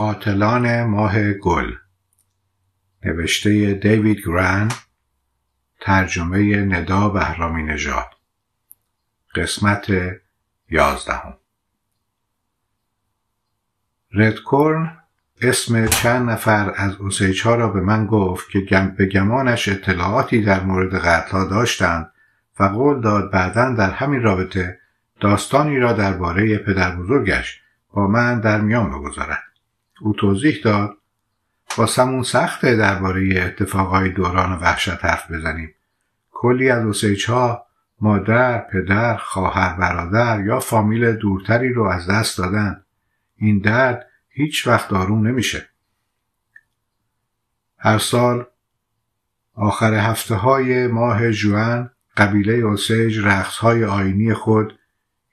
قاتلان ماه گل نوشته دیوید گران ترجمه ندا بهرامی نژاد قسمت یازدهم ردکورن اسم چند نفر از ها را به من گفت که گم به گمانش اطلاعاتی در مورد قتلها داشتند و قول داد بعدا در همین رابطه داستانی را درباره پدر بزرگش با من در میان بگذارد او توضیح داد واسمون سخته درباره اتفاقهای دوران وحشت حرف بزنیم کلی از اوسیج ها مادر، پدر، خواهر، برادر یا فامیل دورتری رو از دست دادن این درد هیچ وقت دارو نمیشه هر سال آخر هفته های ماه جوان قبیله اوسیج رقص های آینی خود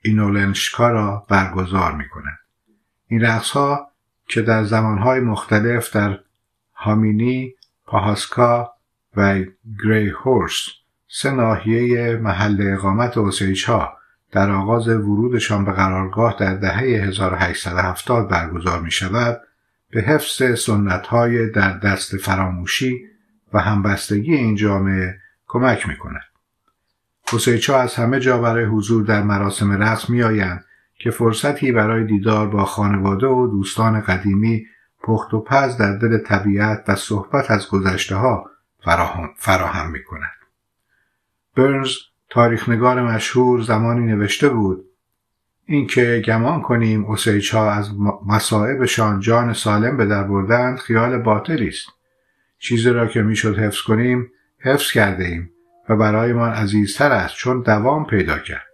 اینولنشکا را برگزار می کنند. این رقص ها که در زمانهای مختلف در هامینی، پاهاسکا و گری هورس سه ناحیه محل اقامت اوسیچ ها در آغاز ورودشان به قرارگاه در دهه 1870 برگزار می شود به حفظ سنت های در دست فراموشی و همبستگی این جامعه کمک می کند. از همه جا برای حضور در مراسم رسم می آیند که فرصتی برای دیدار با خانواده و دوستان قدیمی پخت و پز در دل طبیعت و صحبت از گذشته ها فراهم, فراهم می کند. برنز تاریخنگار مشهور زمانی نوشته بود اینکه گمان کنیم اوسیچ ها از مصائبشان جان سالم به در بردند خیال باطلی است چیزی را که میشد حفظ کنیم حفظ کرده ایم و برایمان عزیزتر است چون دوام پیدا کرد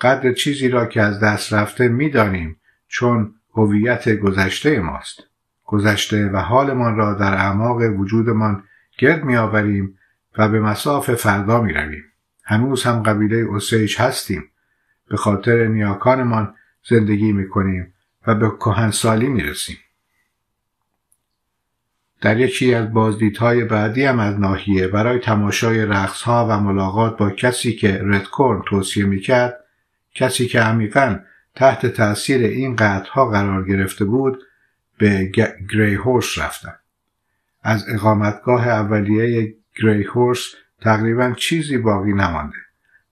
قدر چیزی را که از دست رفته میدانیم چون هویت گذشته ماست گذشته و حالمان را در اعماق وجودمان گرد میآوریم و به مساف فردا می رویم. هنوز هم قبیله اوسیج هستیم به خاطر نیاکانمان زندگی می کنیم و به کهنسالی می رسیم. در یکی از بازدیدهای بعدی هم از ناحیه برای تماشای رقصها و ملاقات با کسی که ردکورن توصیه می کرد کسی که عمیقا تحت تاثیر این قطعها قرار گرفته بود به گری هورس رفتم از اقامتگاه اولیه گری هورس تقریبا چیزی باقی نمانده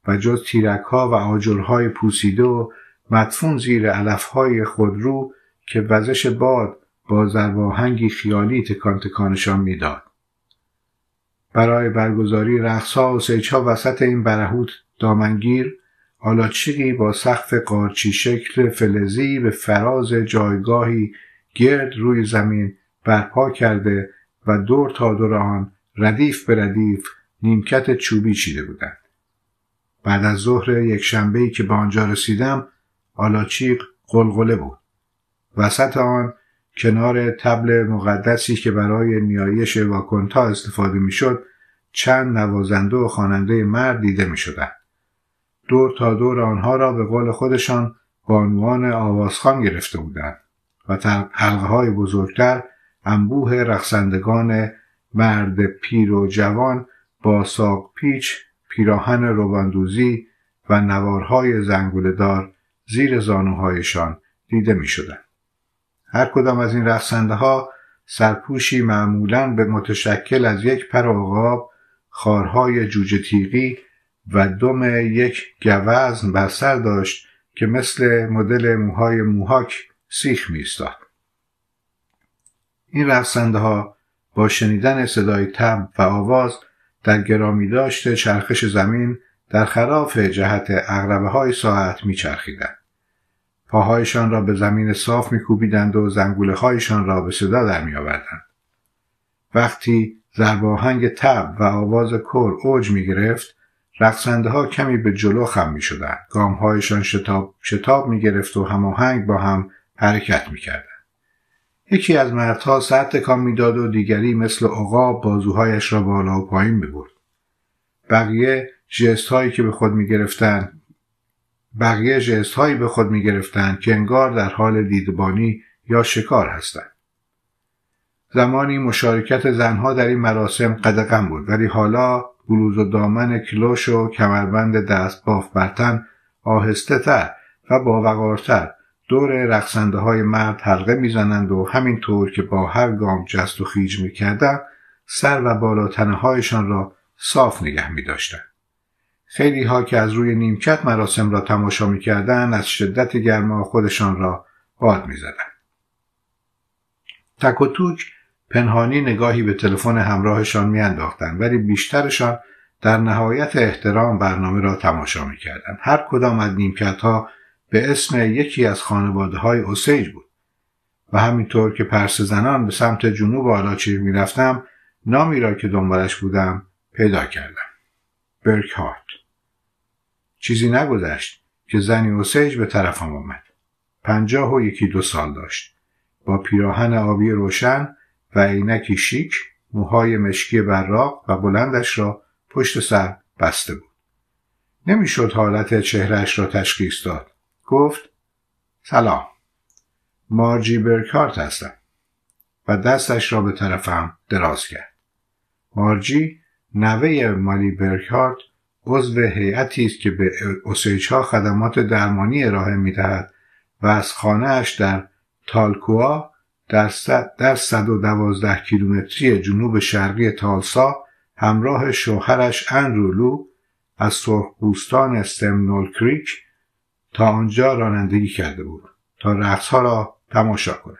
و جز تیرک ها و آجل های پوسیده و مدفون زیر علف های رو که وزش باد با زرواهنگی خیالی تکان تکانشان میداد برای برگزاری رقصها و ها وسط این برهوت دامنگیر آلاچیقی با سقف قارچی شکل فلزی به فراز جایگاهی گرد روی زمین برپا کرده و دور تا دور آن ردیف به ردیف نیمکت چوبی چیده بودند. بعد از ظهر یک شنبهی که به آنجا رسیدم آلاچیق قلقله بود. وسط آن کنار تبل مقدسی که برای نیایش واکنتا استفاده میشد چند نوازنده و خواننده مرد دیده می شدند. دور تا دور آنها را به قول خودشان بانوان آوازخان گرفته بودند و حلقه های بزرگتر انبوه رقصندگان مرد پیر و جوان با ساق پیچ پیراهن روباندوزی و نوارهای دار زیر زانوهایشان دیده می شدن. هر کدام از این رقصنده ها سرپوشی معمولاً به متشکل از یک پر عقاب خارهای جوجه تیغی و دم یک گوزن بر سر داشت که مثل مدل موهای موهاک سیخ میستاد این رفسنده ها با شنیدن صدای تب و آواز در گرامی داشته چرخش زمین در خراف جهت اغربه های ساعت میچرخیدند. پاهایشان را به زمین صاف میکوبیدند و زنگوله هایشان را به صدا در میآوردند. وقتی هنگ تب و آواز کر اوج می گرفت رقصنده ها کمی به جلو خم می شدن. گام هایشان شتاب شتاب می گرفت و هماهنگ با هم حرکت می کردن. یکی از مردها سر تکان میداد و دیگری مثل عقاب بازوهایش را بالا و پایین می برد. بقیه جست هایی که به خود می گرفتن بقیه جست هایی به خود می گرفتن که انگار در حال دیدبانی یا شکار هستند. زمانی مشارکت زنها در این مراسم قدقم بود ولی حالا بلوز و دامن کلوش و کمربند دست باف برتن آهسته تر و باوقارتر دور رقصنده های مرد حلقه میزنند و همینطور که با هر گام جست و خیج میکردند سر و بالا هایشان را صاف نگه می داشتن. خیلی ها که از روی نیمکت مراسم را تماشا می از شدت گرما خودشان را باد می زدن. تک و توک پنهانی نگاهی به تلفن همراهشان میانداختند ولی بیشترشان در نهایت احترام برنامه را تماشا میکردند هر کدام از نیمکت ها به اسم یکی از خانواده های اوسیج بود و همینطور که پرس زنان به سمت جنوب آلاچیر میرفتم نامی را که دنبالش بودم پیدا کردم برک هارت چیزی نگذشت که زنی اوسیج به طرفم آمد پنجاه و یکی دو سال داشت با پیراهن آبی روشن و عینکی شیک موهای مشکی براق و بلندش را پشت سر بسته بود نمیشد حالت چهرهش را تشخیص داد گفت سلام مارجی برکارت هستم و دستش را به طرفم دراز کرد مارجی نوه مالی برکارت عضو هیئتی است که به اوسیچ خدمات درمانی ارائه میدهد و از خانهاش در تالکوا صد در دوازده کیلومتری جنوب شرقی تالسا همراه شوهرش اندرولو از سرخپوستان استمنول کریک تا آنجا رانندگی کرده بود تا رقصها را تماشا کند.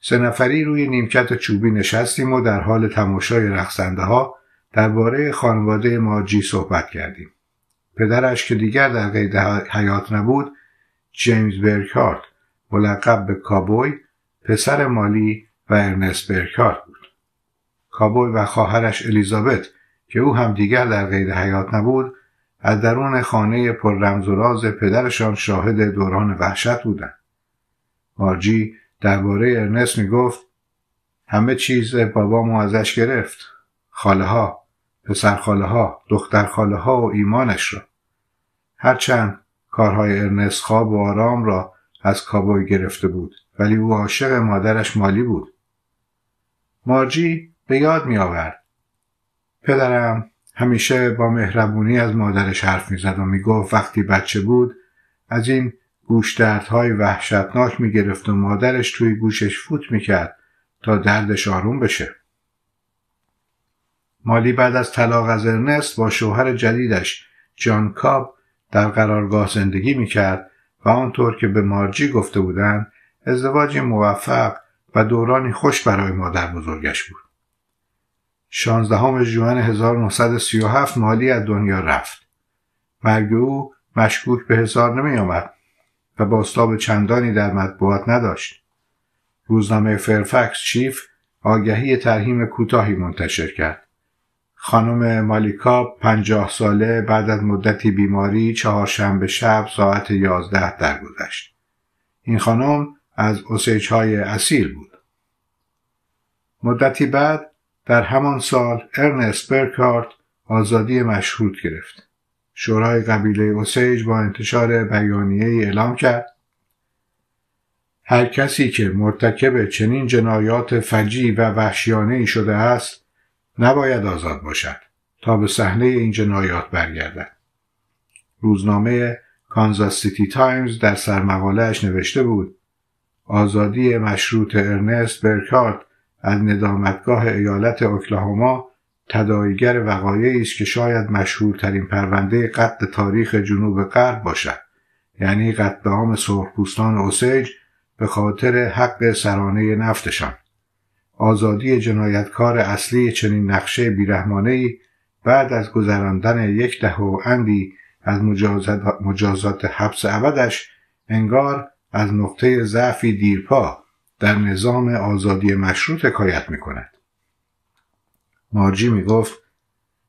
سه نفری روی نیمکت چوبی نشستیم و در حال تماشای رقصنده ها درباره خانواده ماجی صحبت کردیم پدرش که دیگر در قید حیات نبود جیمز برکارد ملقب به کابوی پسر مالی و ارنست برکارت بود کابوی و خواهرش الیزابت که او هم دیگر در غیر حیات نبود از درون خانه پر رمز و راز پدرشان شاهد دوران وحشت بودند مارجی درباره ارنست گفت همه چیز مو ازش گرفت خاله ها پسر خاله ها دختر خاله ها و ایمانش را هرچند کارهای ارنست خواب و آرام را از کابوی گرفته بود ولی او عاشق مادرش مالی بود مارجی به یاد می آورد پدرم همیشه با مهربونی از مادرش حرف میزد و میگفت وقتی بچه بود از این گوشدردهای وحشتناک میگرفت و مادرش توی گوشش فوت کرد تا دردش آروم بشه مالی بعد از طلاق از ارنست با شوهر جدیدش جان کاب در قرارگاه زندگی کرد و آنطور که به مارجی گفته بودند ازدواجی موفق و دورانی خوش برای مادر بزرگش بود. 16 ژوئن 1937 مالی از دنیا رفت. مرگ او مشکوک به حساب نمی آمد و باستاب چندانی در مطبوعات نداشت. روزنامه فرفکس چیف آگهی ترهیم کوتاهی منتشر کرد. خانم مالیکا پنجاه ساله بعد از مدتی بیماری چهارشنبه شب ساعت یازده درگذشت. این خانم از اوسیج های اسیر بود. مدتی بعد در همان سال ارنست برکارت آزادی مشروط گرفت. شورای قبیله اوسیج با انتشار بیانیه ای اعلام کرد هر کسی که مرتکب چنین جنایات فجی و وحشیانه ای شده است نباید آزاد باشد تا به صحنه این جنایات برگردد. روزنامه کانزاس سیتی تایمز در سرمقالهاش نوشته بود آزادی مشروط ارنست برکارت از ندامتگاه ایالت اوکلاهوما تداعیگر وقایعی است که شاید مشهورترین پرونده قتل تاریخ جنوب غرب باشد یعنی قتل عام سرخپوستان اوسیج به خاطر حق سرانه نفتشان آزادی جنایتکار اصلی چنین نقشه بیرحمانهای بعد از گذراندن یک ده و اندی از مجازات حبس ابدش انگار از نقطه ضعفی دیرپا در نظام آزادی مشروط حکایت می کند. مارجی می گفت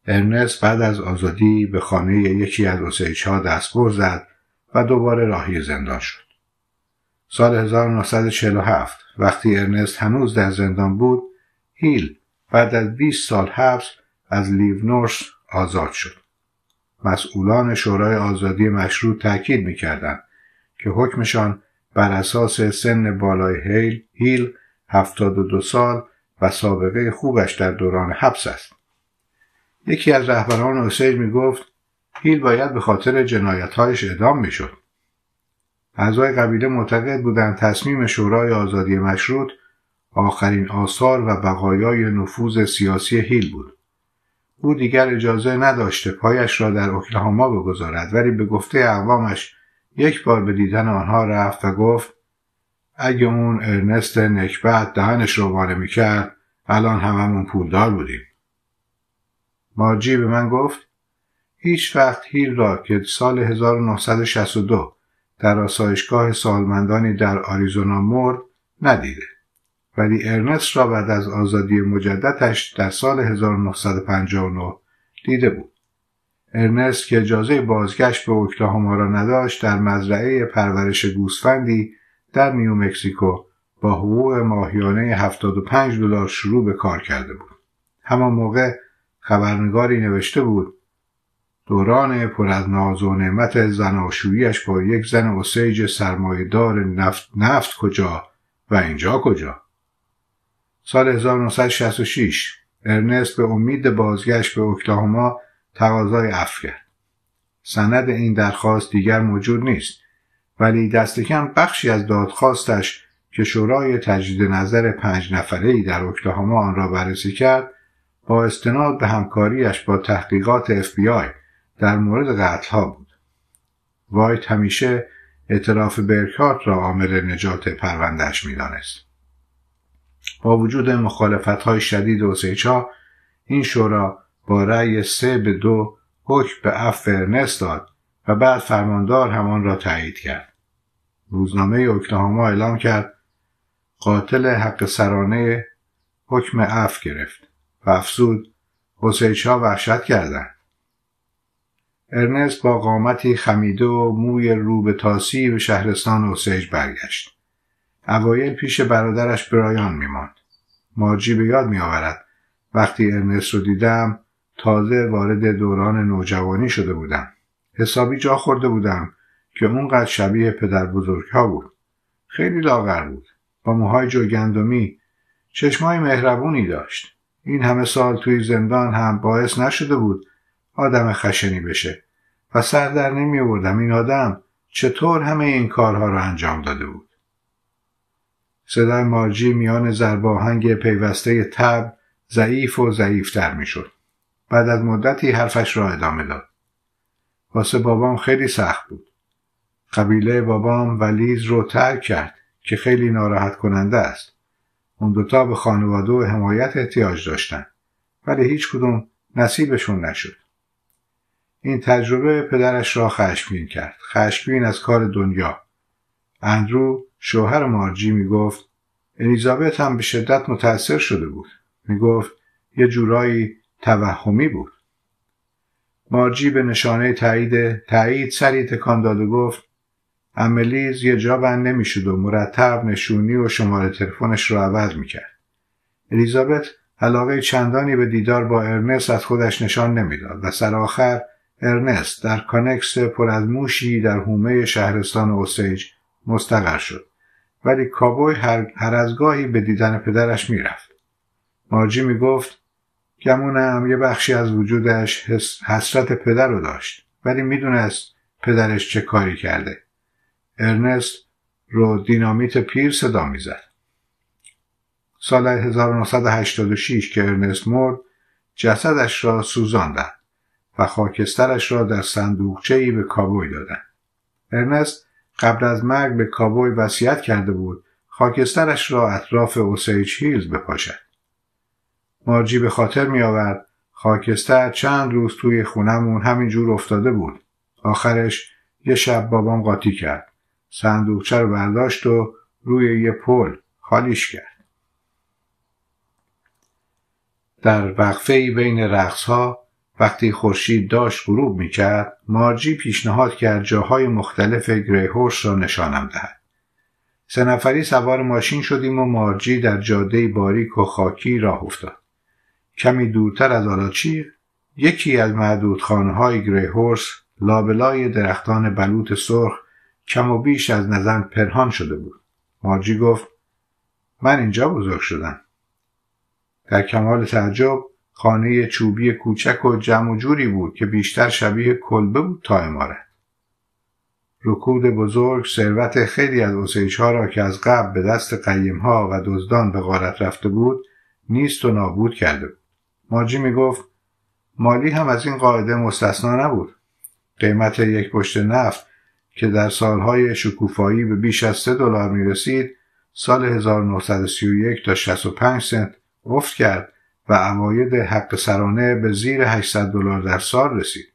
ارنست بعد از آزادی به خانه یکی از اوسیچ ها دست زد و دوباره راهی زندان شد. سال 1947 وقتی ارنست هنوز در زندان بود هیل بعد از 20 سال حبس از نورس آزاد شد. مسئولان شورای آزادی مشروط تاکید میکردند که حکمشان بر اساس سن بالای هیل هیل 72 سال و سابقه خوبش در دوران حبس است یکی از رهبران اوسیج می گفت هیل باید به خاطر جنایتهایش اعدام می شد. اعضای قبیله معتقد بودند تصمیم شورای آزادی مشروط آخرین آثار و بقایای نفوذ سیاسی هیل بود. او دیگر اجازه نداشته پایش را در اوکلاهاما بگذارد ولی به گفته اقوامش یک بار به دیدن آنها رفت و گفت اگه اون ارنست نکبت دهنش رو باره میکرد الان هممون پولدار بودیم مارجی به من گفت هیچ وقت هیل را که سال 1962 در آسایشگاه سالمندانی در آریزونا مرد ندیده ولی ارنست را بعد از آزادی مجددش در سال 1959 دیده بود ارنست که اجازه بازگشت به اوکلاهوما را نداشت در مزرعه پرورش گوسفندی در نیو مکسیکو با حقوق ماهیانه 75 دلار شروع به کار کرده بود. همان موقع خبرنگاری نوشته بود دوران پر از ناز و نعمت زناشوییش با یک زن اسیج سرمایهدار نفت نفت کجا و اینجا کجا سال 1966 ارنست به امید بازگشت به اکلاهما تقاضای عفو کرد سند این درخواست دیگر موجود نیست ولی دست کم بخشی از دادخواستش که شورای تجدید نظر پنج نفره ای در اوکلاهاما آن را بررسی کرد با استناد به همکاریش با تحقیقات بی آی در مورد ها بود وایت همیشه اعتراف برکات را عامل نجات پروندهش میدانست با وجود مخالفت های شدید سیچا این شورا با رأی سه به دو حکم به فرنس داد و بعد فرماندار همان را تایید کرد. روزنامه اوکلاهاما اعلام کرد قاتل حق سرانه حکم اف گرفت و افزود ها وحشت کردند. ارنست با قامتی خمیده و موی رو به تاسی به شهرستان اوسیج برگشت. اوایل پیش برادرش برایان میماند. مارجی به یاد میآورد وقتی ارنست رو دیدم تازه وارد دوران نوجوانی شده بودم حسابی جا خورده بودم که اونقدر شبیه پدر بزرگ ها بود خیلی لاغر بود با موهای جوگندمی چشمای مهربونی داشت این همه سال توی زندان هم باعث نشده بود آدم خشنی بشه و سر در نمی بردم این آدم چطور همه این کارها را انجام داده بود صدای مارجی میان زرباهنگ پیوسته تب ضعیف و ضعیفتر شد بعد از مدتی حرفش را ادامه داد واسه بابام خیلی سخت بود قبیله بابام ولیز رو ترک کرد که خیلی ناراحت کننده است اون دوتا به خانواده و حمایت احتیاج داشتن ولی هیچ کدوم نصیبشون نشد این تجربه پدرش را خشمگین کرد خشمگین از کار دنیا اندرو شوهر مارجی گفت الیزابت هم به شدت متأثر شده بود می گفت یه جورایی توهمی بود مارجی به نشانه تایید تایید سری تکان داد و گفت عملیز یه جا بند نمیشد و مرتب نشونی و شماره تلفنش رو عوض میکرد الیزابت علاقه چندانی به دیدار با ارنست از خودش نشان نمیداد و آخر ارنست در کانکس پر از موشی در حومه شهرستان اوسیج مستقر شد ولی کابوی هر, هر از گاهی به دیدن پدرش میرفت مارجی میگفت گمونم یه بخشی از وجودش حسرت پدر رو داشت ولی میدونست پدرش چه کاری کرده ارنست رو دینامیت پیر صدا میزد سال 1986 که ارنست مرد جسدش را سوزاندند و خاکسترش را در صندوقچه ای به کابوی دادن. ارنست قبل از مرگ به کابوی وصیت کرده بود خاکسترش را اطراف اوسیج هیلز بپاشد مارجی به خاطر می آورد خاکستر چند روز توی خونمون همینجور افتاده بود. آخرش یه شب بابام قاطی کرد. صندوقچه رو برداشت و روی یه پل خالیش کرد. در وقفه بین ها وقتی خورشید داشت غروب کرد مارجی پیشنهاد کرد جاهای مختلف گریهورس را نشانم دهد سه نفری سوار ماشین شدیم و مارجی در جاده باریک و خاکی راه افتاد کمی دورتر از آلاچیق یکی از معدود های گری هورس لابلای درختان بلوط سرخ کم و بیش از نظر پنهان شده بود مارجی گفت من اینجا بزرگ شدم در کمال تعجب خانه چوبی کوچک و جمع و جوری بود که بیشتر شبیه کلبه بود تا امارت رکود بزرگ ثروت خیلی از اوسیش ها را که از قبل به دست قیم ها و دزدان به غارت رفته بود نیست و نابود کرده بود ماجی میگفت مالی هم از این قاعده مستثنا نبود قیمت یک پشت نفت که در سالهای شکوفایی به بیش از 3 دلار می رسید سال 1931 تا 65 سنت افت کرد و عواید حق سرانه به زیر 800 دلار در سال رسید.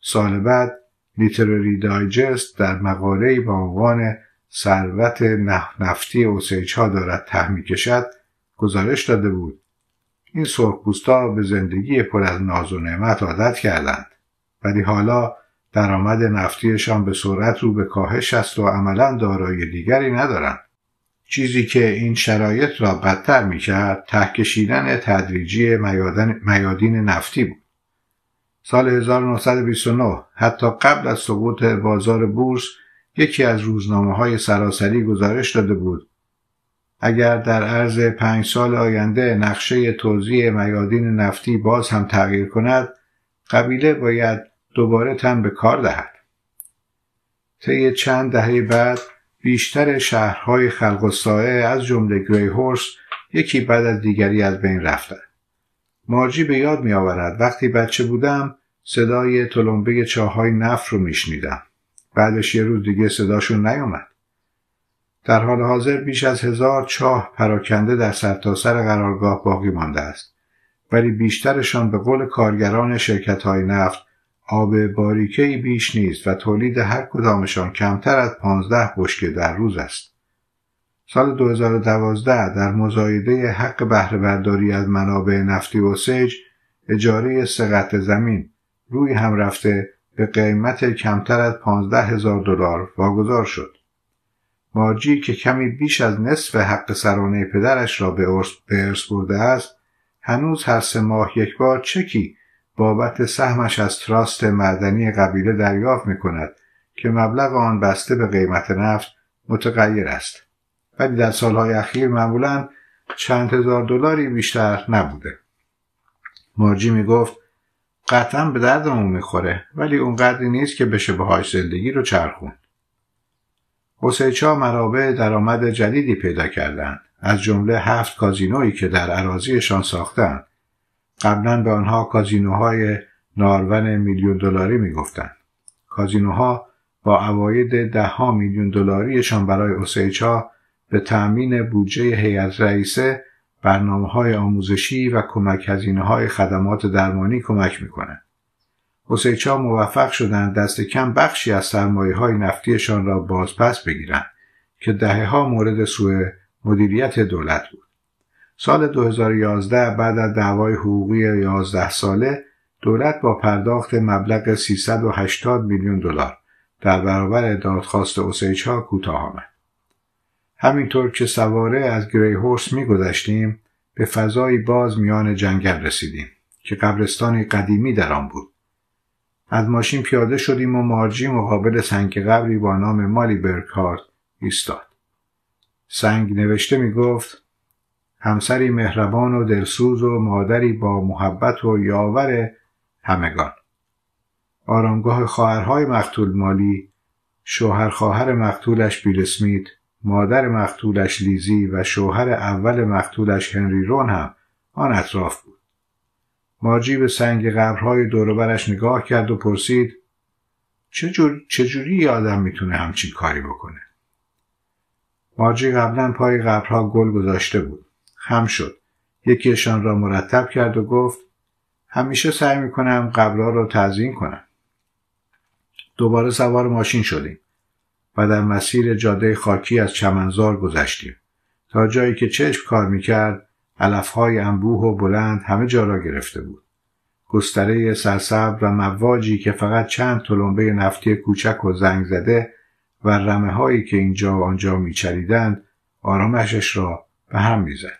سال بعد لیترری دایجست در مقاله‌ای با عنوان ثروت نفتی اوسیچ ها دارد ته کشد گزارش داده بود این سرخپوستا به زندگی پر از ناز و نعمت عادت کردند ولی حالا درآمد نفتیشان به سرعت رو به کاهش است و عملا دارای دیگری ندارند چیزی که این شرایط را بدتر میکرد ته کشیدن تدریجی میادین نفتی بود سال 1929 حتی قبل از سقوط بازار بورس یکی از روزنامه های سراسری گزارش داده بود اگر در عرض پنج سال آینده نقشه توزیع میادین نفتی باز هم تغییر کند قبیله باید دوباره تن به کار دهد طی چند دهه بعد بیشتر شهرهای خلق از جمله گری هورس یکی بعد از دیگری از بین رفتند مارجی به یاد می آورد وقتی بچه بودم صدای تلمبه چاهای نفت رو می شنیدم. بعدش یه روز دیگه صداشون نیومد در حال حاضر بیش از هزار چاه پراکنده در سرتاسر سر قرارگاه باقی مانده است ولی بیشترشان به قول کارگران شرکت های نفت آب باریکهای بیش نیست و تولید هر کدامشان کمتر از 15 بشکه در روز است. سال 2012 در مزایده حق بهرهبرداری از منابع نفتی و سج اجاره سقط زمین روی هم رفته به قیمت کمتر از 15 هزار دلار واگذار شد. مارجی که کمی بیش از نصف حق سرانه پدرش را به ارث برده است هنوز هر سه ماه یک بار چکی بابت سهمش از تراست معدنی قبیله دریافت می کند که مبلغ آن بسته به قیمت نفت متغیر است ولی در سالهای اخیر معمولا چند هزار دلاری بیشتر نبوده مارجی می گفت قطعا به دردمون میخوره ولی اونقدری نیست که بشه باهاش زندگی رو چرخوند حسیچا مرابع درآمد جدیدی پیدا کردند از جمله هفت کازینویی که در عراضیشان ساختند قبلا به آنها کازینوهای نارون میلیون دلاری میگفتند کازینوها با عواید دهها میلیون دلاریشان برای اوسیچا به تأمین بودجه هیئت رئیسه برنامه های آموزشی و کمک هزینه های خدمات درمانی کمک میکنند. اوسیچا موفق شدند دست کم بخشی از سرمایه های نفتیشان را بازپس بگیرند که دهه ها مورد سوء مدیریت دولت بود. سال 2011 بعد از دعوای حقوقی 11 ساله دولت با پرداخت مبلغ 380 میلیون دلار در برابر دادخواست اوسیچا کوتاه آمد. همینطور که سواره از گری هورس میگذشتیم به فضایی باز میان جنگل رسیدیم که قبرستانی قدیمی در آن بود از ماشین پیاده شدیم و مارجی مقابل سنگ قبری با نام مالی برکارد ایستاد سنگ نوشته می گفت همسری مهربان و دلسوز و مادری با محبت و یاور همگان آرامگاه خواهرهای مقتول مالی شوهر خواهر مقتولش بیل مادر مقتولش لیزی و شوهر اول مقتولش هنری رون هم آن اطراف ماجی به سنگ قبرهای دوروبرش نگاه کرد و پرسید چجور، چجوری یه آدم میتونه همچین کاری بکنه؟ ماجی قبلا پای قبرها گل گذاشته بود. خم شد. یکیشان را مرتب کرد و گفت همیشه سعی میکنم قبرها را تزیین کنم. دوباره سوار ماشین شدیم و در مسیر جاده خاکی از چمنزار گذشتیم. تا جایی که چشم کار میکرد علفهای انبوه و بلند همه جا را گرفته بود گستره سرسبز و مواجی که فقط چند تلمبه نفتی کوچک و زنگ زده و رمه هایی که اینجا و آنجا میچریدند آرامشش را به هم میزد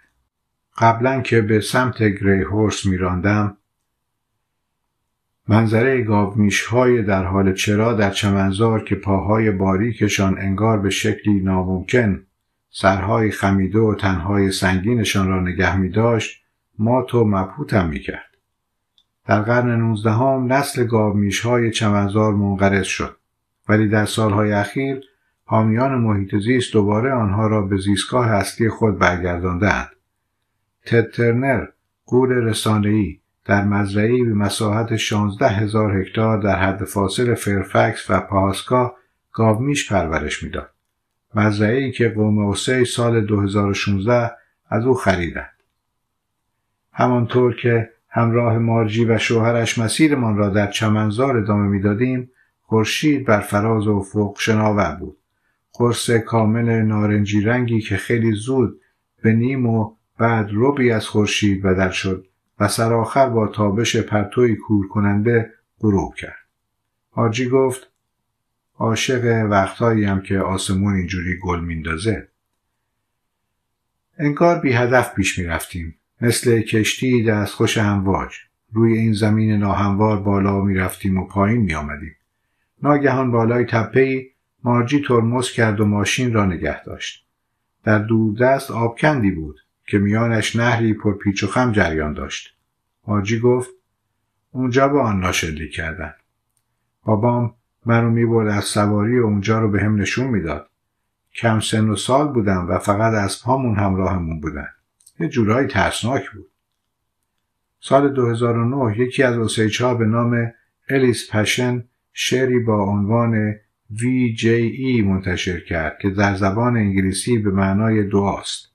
قبلا که به سمت گری هورس میراندم منظره گاومیش های در حال چرا در چمنزار که پاهای باریکشان انگار به شکلی ناممکن سرهای خمیده و تنهای سنگینشان را نگه می داشت مات و مبهوتم می کرد. در قرن هم نسل گاومیش های چمنزار منقرض شد ولی در سالهای اخیر حامیان محیط زیست دوباره آنها را به زیستگاه اصلی خود برگرداندند. تد ترنر گور رسانه‌ای در مزرعی به مساحت 16 هزار هکتار در حد فاصل فرفکس و پاسکا گاومیش پرورش میداد. مزرعه که قوم اوسی سال 2016 از او خریدند. همانطور که همراه مارجی و شوهرش مسیرمان را در چمنزار ادامه میدادیم خورشید بر فراز و افق شناور بود قرص کامل نارنجی رنگی که خیلی زود به نیم و بعد ربی از خورشید بدل شد و سرآخر با تابش پرتوی کور کننده غروب کرد مارجی گفت عاشق وقتهایی هم که آسمون اینجوری گل میندازه انگار بی هدف پیش می رفتیم. مثل کشتی دست خوش همواج روی این زمین ناهموار بالا می رفتیم و پایین می آمدیم. ناگهان بالای تپهی مارجی ترمز کرد و ماشین را نگه داشت. در دوردست آبکندی بود که میانش نهری پر پیچ و خم جریان داشت. مارجی گفت اونجا با آن ناشلی کردن. بابام منو میبرد از سواری اونجا رو به هم نشون میداد کم سن و سال بودم و فقط از پامون همراهمون بودن یه جورایی ترسناک بود سال 2009 یکی از اوسیچ به نام الیس پشن شعری با عنوان VJE منتشر کرد که در زبان انگلیسی به معنای دعاست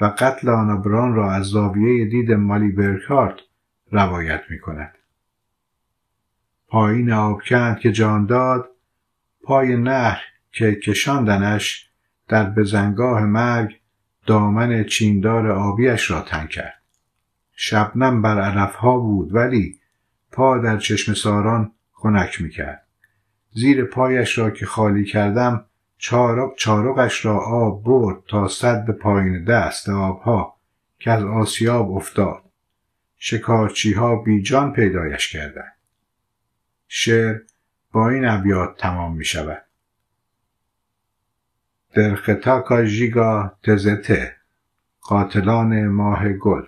و قتل بران را از زاویه دید مالی برکارت روایت می کند. پایین آبکند که جان داد پای نهر که کشاندنش در بزنگاه مرگ دامن چیندار آبیش را تن کرد شبنم بر ها بود ولی پا در چشم ساران خنک میکرد زیر پایش را که خالی کردم چارق چارقش را آب برد تا صد به پایین دست آبها که از آسیاب افتاد شکارچی ها بیجان پیدایش کردند شعر با این ابیات تمام می شود در خطاکا جیگا تزته قاتلان ماه گل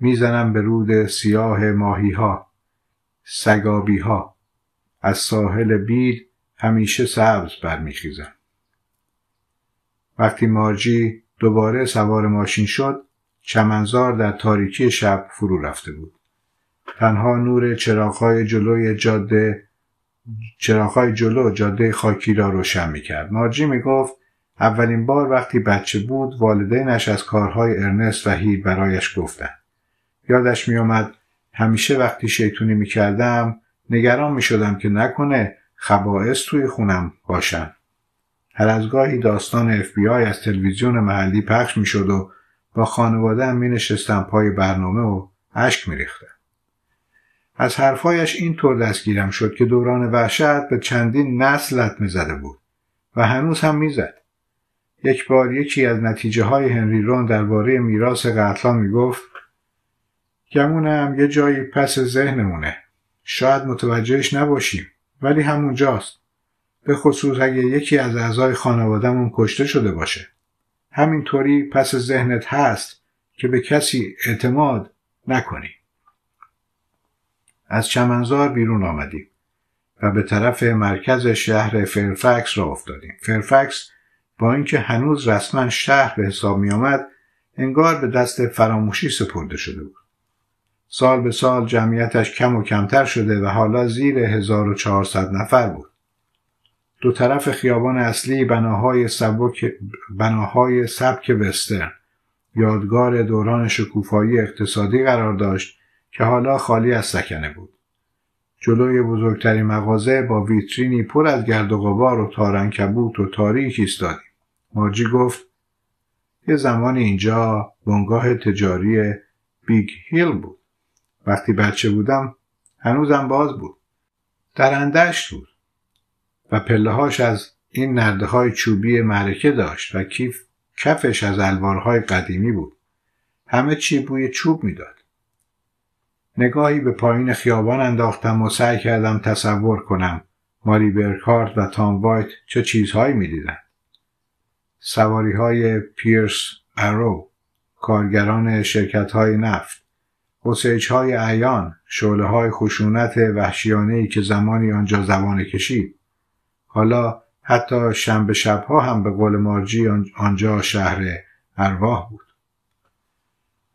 میزنم به رود سیاه ماهی ها سگابی ها از ساحل بیل همیشه سبز برمیخیزم وقتی مارجی دوباره سوار ماشین شد چمنزار در تاریکی شب فرو رفته بود تنها نور چراغ‌های جلوی جاده چراغ‌های جلو جاده خاکی را روشن میکرد مارجی میگفت اولین بار وقتی بچه بود والدینش از کارهای ارنست و هیل برایش گفتند یادش میآمد همیشه وقتی شیطونی میکردم نگران میشدم که نکنه خباعث توی خونم باشن هر از گاهی داستان اف بی آی از تلویزیون محلی پخش میشد و با خانواده هم می پای برنامه و اشک می از حرفایش اینطور دستگیرم شد که دوران وحشت به چندین نسل لطمه زده بود و هنوز هم میزد یک بار یکی از نتیجه های هنری رون درباره میراث قتلان میگفت گمونم یه جایی پس ذهنمونه شاید متوجهش نباشیم ولی همونجاست به خصوص اگه یکی از اعضای خانوادهمون کشته شده باشه همینطوری پس ذهنت هست که به کسی اعتماد نکنی از چمنزار بیرون آمدیم و به طرف مرکز شهر فرفکس را افتادیم فرفکس با اینکه هنوز رسما شهر به حساب می آمد انگار به دست فراموشی سپرده شده بود سال به سال جمعیتش کم و کمتر شده و حالا زیر 1400 نفر بود دو طرف خیابان اصلی بناهای, سبک بناهای سبک وسترن یادگار دوران شکوفایی اقتصادی قرار داشت که حالا خالی از سکنه بود. جلوی بزرگترین مغازه با ویترینی پر از گرد و غبار و تارنکبوت و تاریک ایستادیم. مارجی گفت یه زمان اینجا بنگاه تجاری بیگ هیل بود. وقتی بچه بودم هنوزم باز بود. در درندشت بود و هاش از این نرده های چوبی معرکه داشت و کیف کفش از الوارهای قدیمی بود. همه چی بوی چوب میداد. نگاهی به پایین خیابان انداختم و سعی کردم تصور کنم ماری برکارد و تام وایت چه چیزهایی میدیدند سواری های پیرس ارو کارگران شرکت های نفت حسیج های اعیان شعله های خشونت وحشیانه که زمانی آنجا زبانه کشید حالا حتی شنبه شبها هم به قول مارجی آنجا شهر ارواح بود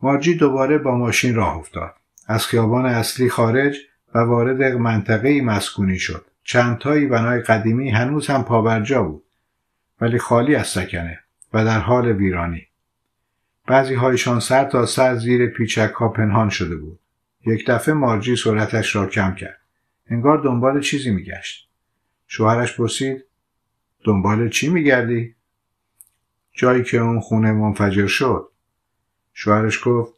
مارجی دوباره با ماشین راه افتاد از خیابان اصلی خارج و وارد منطقه مسکونی شد چند تایی بنای قدیمی هنوز هم پابرجا بود ولی خالی از سکنه و در حال ویرانی بعضی هایشان سر تا سر زیر پیچک ها پنهان شده بود یک دفعه مارجی سرعتش را کم کرد انگار دنبال چیزی میگشت شوهرش پرسید دنبال چی میگردی جایی که اون خونه منفجر شد شوهرش گفت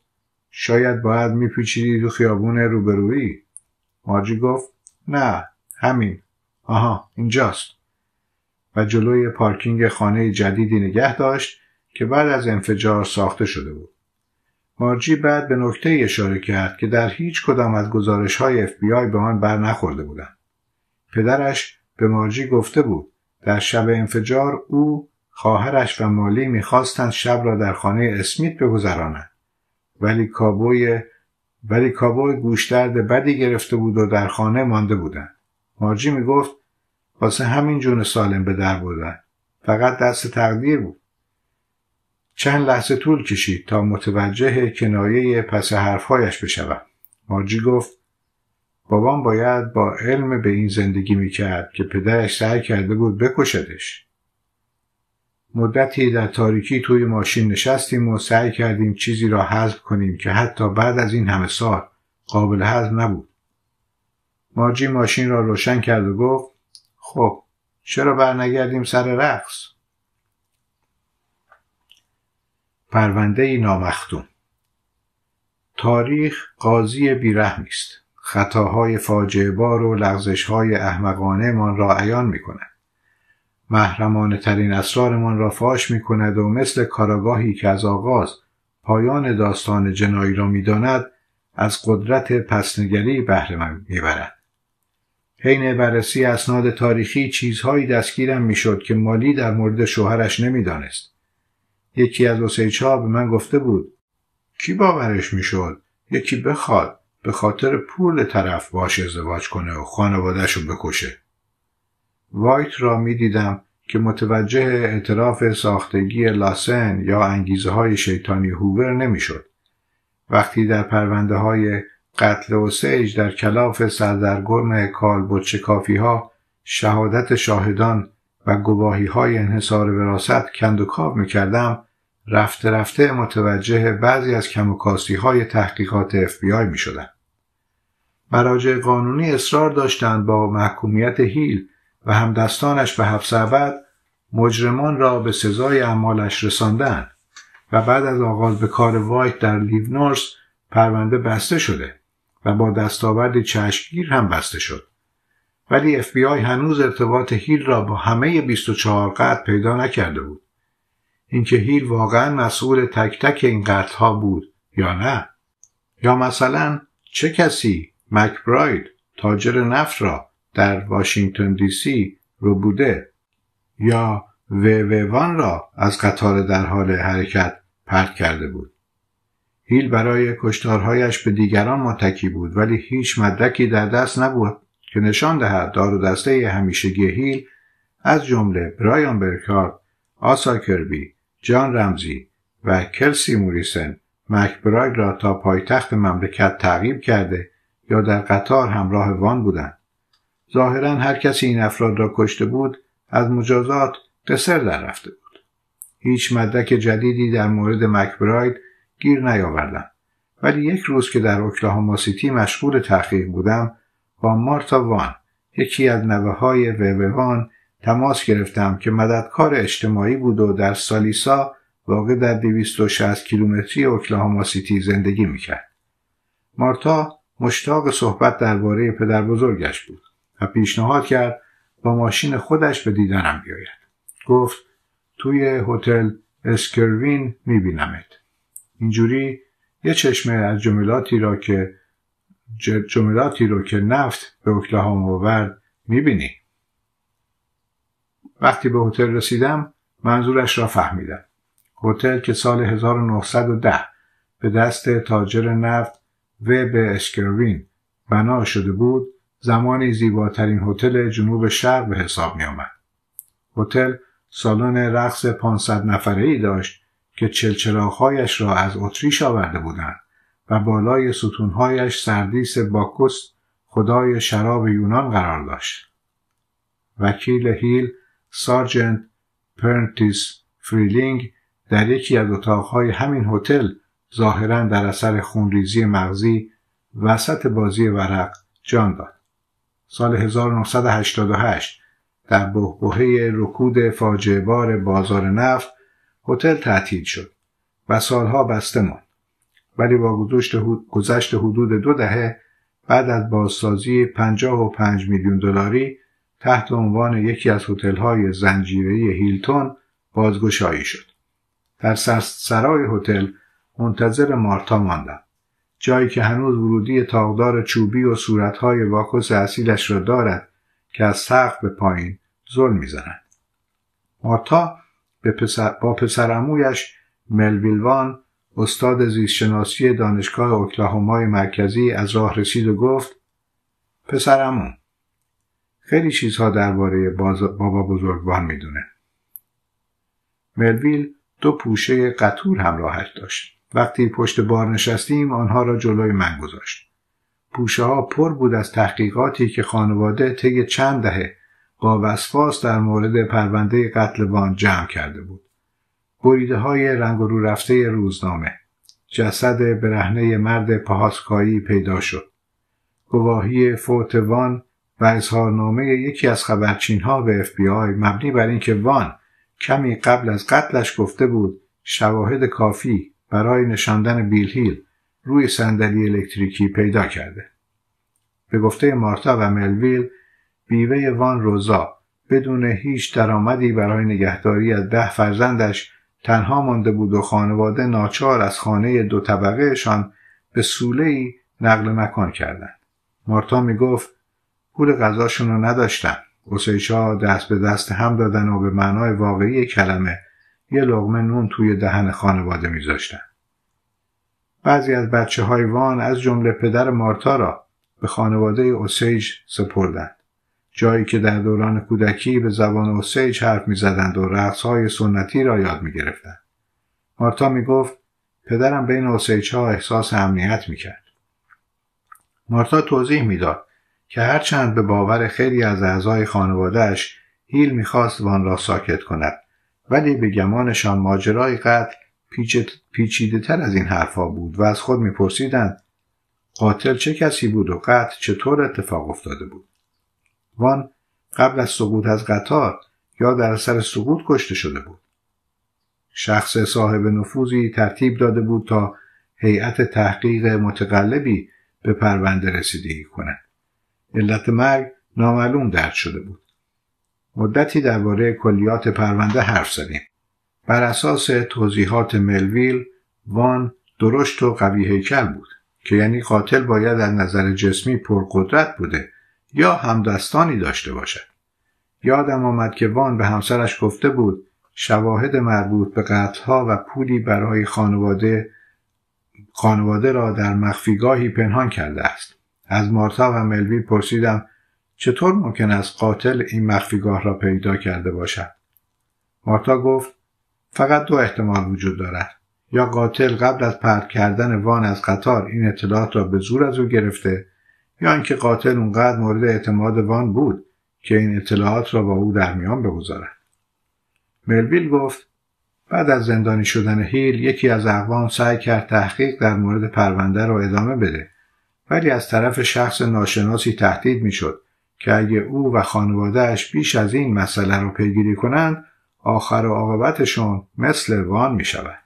شاید باید میپیچیدی تو خیابون روبرویی مارجی گفت نه همین آها اینجاست و جلوی پارکینگ خانه جدیدی نگه داشت که بعد از انفجار ساخته شده بود مارجی بعد به نکته اشاره کرد که در هیچ کدام از گزارش های اف بی آی به آن بر نخورده بودند. پدرش به مارجی گفته بود در شب انفجار او خواهرش و مالی میخواستند شب را در خانه اسمیت بگذرانند. ولی کابوی ولی کابوی گوشدرد بدی گرفته بود و در خانه مانده بودند مارجی گفت واسه همین جون سالم به در بودن فقط دست تقدیر بود چند لحظه طول کشید تا متوجه کنایه پس حرفهایش بشوم مارجی گفت بابام باید با علم به این زندگی میکرد که پدرش سعی کرده بود بکشدش مدتی در تاریکی توی ماشین نشستیم و سعی کردیم چیزی را حذف کنیم که حتی بعد از این همه سال قابل حذف نبود ماجی ماشین را روشن کرد و گفت خب چرا برنگردیم سر رقص پرونده نامختوم تاریخ قاضی بیرحمی است خطاهای فاجعه بار و لغزش های احمقانه من را عیان می کند. محرمانه ترین اسرارمان را فاش می کند و مثل کاراگاهی که از آغاز پایان داستان جنایی را میداند از قدرت پسنگری بهره میبرد حین بررسی اسناد تاریخی چیزهایی دستگیرم میشد که مالی در مورد شوهرش نمیدانست یکی از اوسیچها به من گفته بود کی باورش میشد یکی بخواد به خاطر پول طرف باش ازدواج کنه و خانوادهشو بکشه وایت را می دیدم که متوجه اعتراف ساختگی لاسن یا انگیزه های شیطانی هوور نمیشد. وقتی در پرونده های قتل و سیج در کلاف سردرگم کال کافی ها شهادت شاهدان و گواهی های انحصار وراست کند و کاب می کردم رفته رفته متوجه بعضی از کم های تحقیقات اف بی آی می شدن. مراجع قانونی اصرار داشتند با محکومیت هیل و همدستانش به حبس ابد مجرمان را به سزای اعمالش رساندند و بعد از آغاز به کار وایت در لیونورس پرونده بسته شده و با دستاورد چشمگیر هم بسته شد ولی اف بی آی هنوز ارتباط هیل را با همه 24 قطع پیدا نکرده بود اینکه هیل واقعا مسئول تک تک این ها بود یا نه یا مثلا چه کسی مک براید تاجر نفت را در واشنگتن دی سی رو بوده یا وان را از قطار در حال حرکت پرت کرده بود. هیل برای کشتارهایش به دیگران متکی بود ولی هیچ مدرکی در دست نبود که نشان دهد دار و دسته همیشگی هیل از جمله برایان برکارد، آسا کربی، جان رمزی و کلسی موریسن مک را تا پایتخت مملکت تعقیب کرده یا در قطار همراه وان بودند. ظاهرا هر کسی این افراد را کشته بود از مجازات قصر در رفته بود هیچ مدرک جدیدی در مورد مکبراید گیر نیاوردم ولی یک روز که در اوکلاهاما سیتی مشغول تحقیق بودم با مارتا وان یکی از نوه های وان تماس گرفتم که مددکار اجتماعی بود و در سالیسا واقع در 260 کیلومتری اوکلاهاما سیتی زندگی میکرد. مارتا مشتاق صحبت درباره پدر بزرگش بود. و پیشنهاد کرد با ماشین خودش به دیدنم بیاید گفت توی هتل اسکروین میبینمت اینجوری یه چشمه از جملاتی را که جملاتی رو که نفت به اوکلاهاما آورد میبینی وقتی به هتل رسیدم منظورش را فهمیدم هتل که سال 1910 به دست تاجر نفت و به اسکروین بنا شده بود زمانی زیباترین هتل جنوب شرق به حساب می آمد. هتل سالن رقص 500 نفره ای داشت که چلچراغهایش را از اتریش آورده بودند و بالای ستونهایش سردیس باکوس خدای شراب یونان قرار داشت. وکیل هیل سارجنت پرنتیس فریلینگ در یکی از اتاقهای همین هتل ظاهرا در اثر خونریزی مغزی وسط بازی ورق جان داد. سال 1988 در بحبه رکود بار بازار نفت هتل تعطیل شد و سالها بسته ماند ولی با گذشت حدود دو دهه بعد از بازسازی 55 میلیون دلاری تحت عنوان یکی از هتل‌های زنجیره‌ای هیلتون بازگشایی شد. در سرای هتل منتظر مارتا ماندم. جایی که هنوز ورودی تاقدار چوبی و صورتهای واکس اصیلش را دارد که از سقف به پایین زل میزنند مارتا به پسر با پسرعمویش ملویلوان استاد زیستشناسی دانشگاه اوکلاهومای مرکزی از راه رسید و گفت پسرمو خیلی چیزها درباره بابا بزرگوان میدونه ملویل دو پوشه قطور همراهش داشت وقتی پشت بار نشستیم آنها را جلوی من گذاشت. پوشه ها پر بود از تحقیقاتی که خانواده طی چند دهه با وسواس در مورد پرونده قتل وان جمع کرده بود. بریده های رنگ رو رفته روزنامه. جسد برهنه مرد پاهاسکایی پیدا شد. گواهی فوت وان و اظهارنامه یکی از خبرچین ها به اف بی آی مبنی بر اینکه وان کمی قبل از قتلش گفته بود شواهد کافی برای نشاندن بیل هیل روی صندلی الکتریکی پیدا کرده. به گفته مارتا و ملویل بیوه وان روزا بدون هیچ درآمدی برای نگهداری از ده فرزندش تنها مانده بود و خانواده ناچار از خانه دو طبقهشان به سوله ای نقل مکان کردند. مارتا می گفت پول غذاشون رو نداشتم. اوسیشا دست به دست هم دادن و به معنای واقعی کلمه یه لغمه نون توی دهن خانواده میذاشتن. بعضی از بچه های وان از جمله پدر مارتا را به خانواده اوسیج سپردند. جایی که در دوران کودکی به زبان اوسیج حرف میزدند و رقصهای سنتی را یاد میگرفتند. مارتا میگفت پدرم بین اوسیج ها احساس امنیت میکرد. مارتا توضیح میداد که هرچند به باور خیلی از اعضای خانوادهش هیل میخواست وان را ساکت کند ولی به گمانشان ماجرای قتل پیچیده تر از این حرفا بود و از خود میپرسیدند قاتل چه کسی بود و قتل چطور اتفاق افتاده بود وان قبل از سقوط از قطار یا در سر سقوط کشته شده بود شخص صاحب نفوذی ترتیب داده بود تا هیئت تحقیق متقلبی به پرونده رسیدگی کند علت مرگ نامعلوم درد شده بود مدتی درباره کلیات پرونده حرف زدیم بر اساس توضیحات ملویل وان درشت و قوی هیکل بود که یعنی قاتل باید از نظر جسمی پرقدرت بوده یا همدستانی داشته باشد یادم آمد که وان به همسرش گفته بود شواهد مربوط به قطعها و پولی برای خانواده خانواده را در مخفیگاهی پنهان کرده است از مارتا و ملویل پرسیدم چطور ممکن است قاتل این مخفیگاه را پیدا کرده باشد مارتا گفت فقط دو احتمال وجود دارد یا قاتل قبل از پرد کردن وان از قطار این اطلاعات را به زور از او گرفته یا اینکه قاتل اونقدر مورد اعتماد وان بود که این اطلاعات را با او در میان بگذارد ملویل گفت بعد از زندانی شدن هیل یکی از اقوام سعی کرد تحقیق در مورد پرونده را ادامه بده ولی از طرف شخص ناشناسی تهدید میشد که اگه او و خانوادهش بیش از این مسئله رو پیگیری کنند آخر و عاقبتشون مثل وان می شود.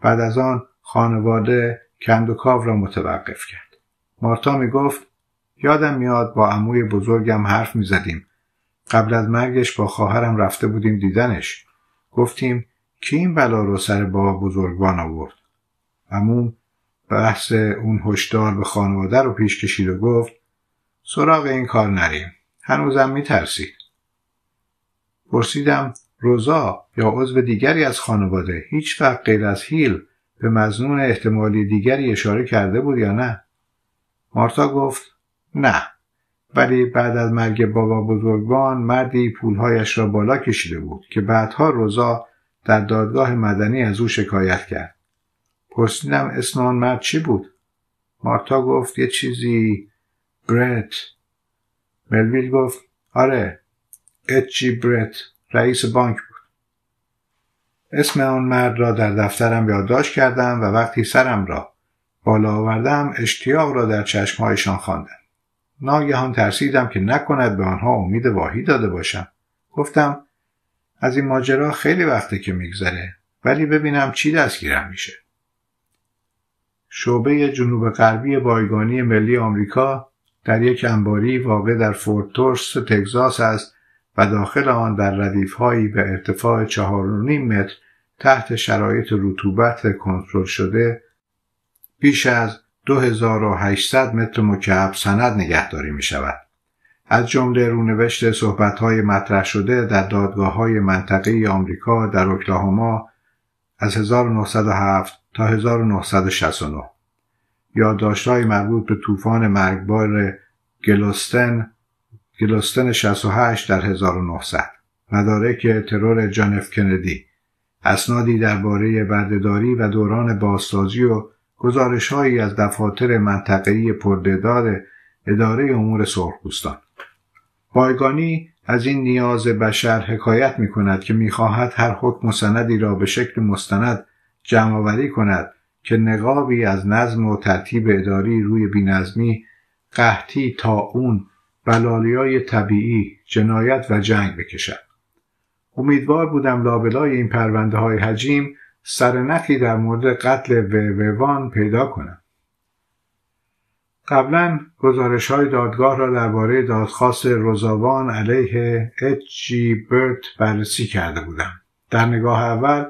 بعد از آن خانواده کندوکاو را متوقف کرد. مارتا می گفت یادم میاد با عموی بزرگم حرف می زدیم. قبل از مرگش با خواهرم رفته بودیم دیدنش. گفتیم کی این بلا رو سر با بزرگوان آورد؟ عموم بحث اون هشدار به خانواده رو پیش کشید و گفت سراغ این کار نریم هنوزم ترسید. پرسیدم روزا یا عضو دیگری از خانواده هیچ وقت غیر از هیل به مزنون احتمالی دیگری اشاره کرده بود یا نه مارتا گفت نه ولی بعد از مرگ بابا بزرگوان مردی پولهایش را بالا کشیده بود که بعدها روزا در دادگاه مدنی از او شکایت کرد پرسیدم اسم آن مرد چی بود مارتا گفت یه چیزی برت ملویل گفت آره اچی برت رئیس بانک بود اسم آن مرد را در دفترم یادداشت کردم و وقتی سرم را بالا آوردم اشتیاق را در چشمهایشان خواندم ناگهان ترسیدم که نکند به آنها امید واهی داده باشم گفتم از این ماجرا خیلی وقته که میگذره ولی ببینم چی دستگیرم میشه شعبه جنوب غربی بایگانی ملی آمریکا در یک انباری واقع در فورت تگزاس است و داخل آن در هایی به ارتفاع 4.5 متر تحت شرایط رطوبت کنترل شده بیش از 2800 متر مکعب سند نگهداری می شود. از جمله رونوشت های مطرح شده در های منطقه آمریکا در اوکلاهوما از 1907 تا 1969 یادداشت‌های مربوط به طوفان مرگبار گلوستن گلوستن 68 در 1900 مدارک ترور جان اف کندی اسنادی درباره بردهداری و دوران بازسازی و هایی از دفاتر منطقه‌ای پردهدار اداره امور سرخپوستان بایگانی از این نیاز بشر حکایت می کند که خواهد هر حکم و سندی را به شکل مستند جمعآوری کند که نقابی از نظم و ترتیب اداری روی بینظمی قحطی اون بلالیای طبیعی جنایت و جنگ بکشد امیدوار بودم لابلای این پرونده های حجیم سرنخی در مورد قتل ووان پیدا کنم قبلا گزارش های دادگاه را درباره دادخواست روزاوان علیه اچ جی برت بررسی کرده بودم در نگاه اول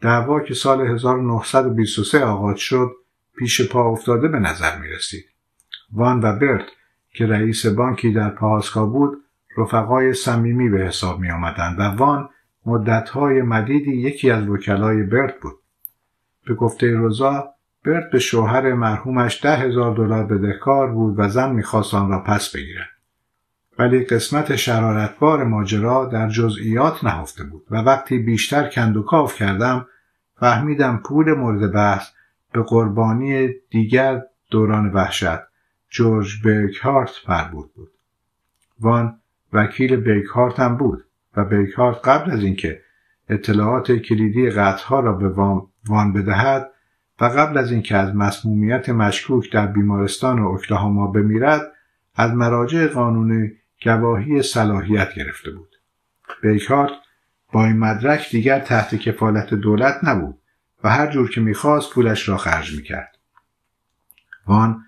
دعوا که سال 1923 آغاز شد پیش پا افتاده به نظر می رسید. وان و برت که رئیس بانکی در پاسکا بود رفقای صمیمی به حساب می آمدن و وان مدتهای مدیدی یکی از وکلای برت بود. به گفته روزا برت به شوهر مرحومش ده هزار دلار بدهکار بود و زن میخواست آن را پس بگیرد. ولی قسمت شرارتبار ماجرا در جزئیات نهفته بود و وقتی بیشتر کند کاف کردم فهمیدم پول مورد بحث به قربانی دیگر دوران وحشت جورج بیکارت مربوط بود وان وکیل بیکهارت هم بود و بیکهارت قبل از اینکه اطلاعات کلیدی قطعها را به وان بدهد و قبل از اینکه از مسمومیت مشکوک در بیمارستان و اوکلاهاما بمیرد از مراجع قانونی گواهی صلاحیت گرفته بود بیکارت با این مدرک دیگر تحت کفالت دولت نبود و هر جور که میخواست پولش را خرج میکرد وان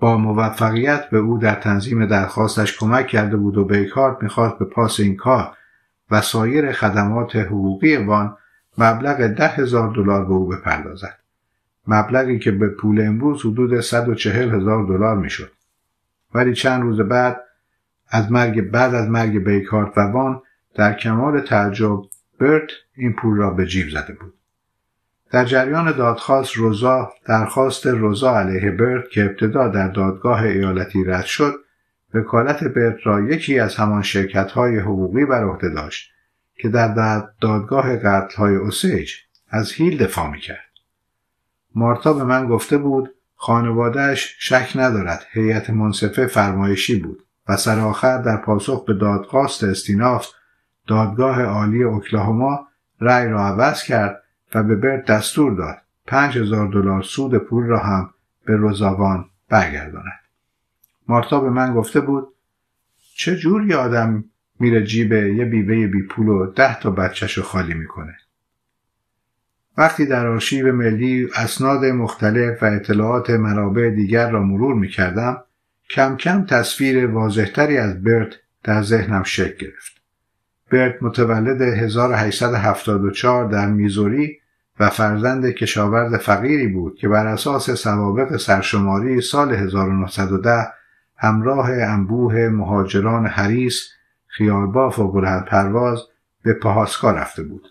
با موفقیت به او در تنظیم درخواستش کمک کرده بود و بیکارت میخواست به پاس این کار و سایر خدمات حقوقی وان مبلغ ده هزار دلار به او بپردازد مبلغی که به پول امروز حدود 140 هزار دلار میشد ولی چند روز بعد از مرگ بعد از مرگ بیکارت و وان در کمال تعجب برت این پول را به جیب زده بود در جریان دادخواست روزا درخواست روزا علیه برت که ابتدا در دادگاه ایالتی رد شد وکالت برت را یکی از همان شرکت های حقوقی بر عهده داشت که در دادگاه قتل های اوسیج از هیل دفاع میکرد مارتا به من گفته بود خانوادهش شک ندارد هیئت منصفه فرمایشی بود و آخر در پاسخ به دادخواست استیناف دادگاه عالی اوکلاهوما رأی را عوض کرد و به برد دستور داد 5000 دلار سود پول را هم به روزاوان برگرداند مارتا به من گفته بود چه جور یه آدم میره جیب یه بیوه بی پول و ده تا بچهش رو خالی میکنه وقتی در آرشیو ملی اسناد مختلف و اطلاعات منابع دیگر را مرور میکردم کم کم تصویر واضحتری از برت در ذهنم شکل گرفت. برت متولد 1874 در میزوری و فرزند کشاورز فقیری بود که بر اساس سوابق سرشماری سال 1910 همراه انبوه مهاجران هریس خیالباف و بلند پرواز به پاهاسکا رفته بود.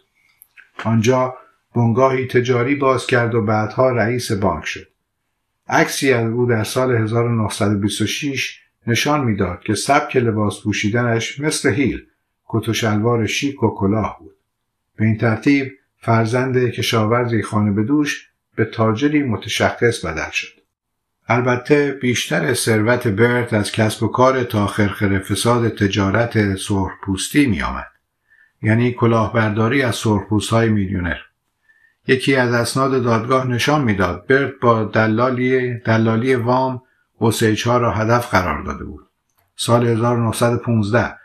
آنجا بنگاهی تجاری باز کرد و بعدها رئیس بانک شد. عکسی از او در سال 1926 نشان میداد که سبک لباس پوشیدنش مثل هیل کت و شلوار شیک و کلاه بود به این ترتیب فرزند کشاورزی خانه به دوش به تاجری متشخص بدل شد البته بیشتر ثروت برت از کسب و کار تا خرخر فساد تجارت سرخپوستی می آمد. یعنی کلاهبرداری از سرخپوست های میلیونر یکی از اسناد دادگاه نشان میداد برت با دلالی دلالی وام اوسیچا ها را هدف قرار داده بود سال 1915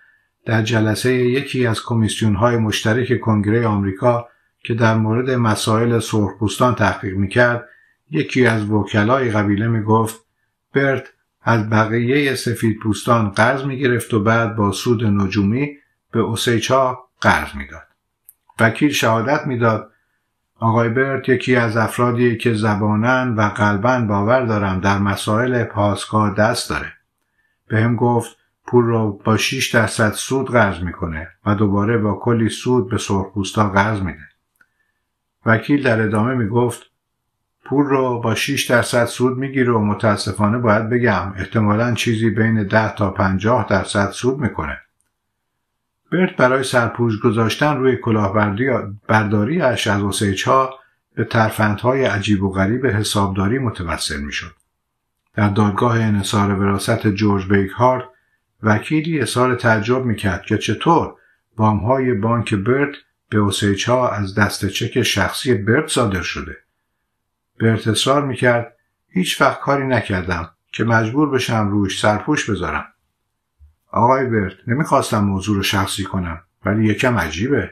در جلسه یکی از کمیسیون های مشترک کنگره آمریکا که در مورد مسائل سرخپوستان تحقیق میکرد یکی از وکلای قبیله میگفت برت از بقیه سفیدپوستان پوستان قرض میگرفت و بعد با سود نجومی به اوسیچا قرض میداد وکیل شهادت میداد آقای برت یکی از افرادی که زبانن و قلبا باور دارم در مسائل پاسکار دست داره. بهم هم گفت پول رو با 6 درصد سود قرض میکنه و دوباره با کلی سود به سرخپوستا قرض میده. وکیل در ادامه میگفت پول رو با 6 درصد سود میگیره و متاسفانه باید بگم احتمالا چیزی بین 10 تا 50 درصد سود میکنه. برت برای سرپوش گذاشتن روی کلاهبرداری اش از ها به ترفندهای عجیب و غریب حسابداری متوسل میشد در دادگاه انصار وراست جورج بیکهارد وکیلی اظهار تعجب میکرد که چطور وامهای بانک برت به اوسیچا از دست چک شخصی برت صادر شده برت اصرار میکرد هیچ وقت کاری نکردم که مجبور بشم روش سرپوش بذارم آقای برد نمیخواستم موضوع رو شخصی کنم ولی یکم عجیبه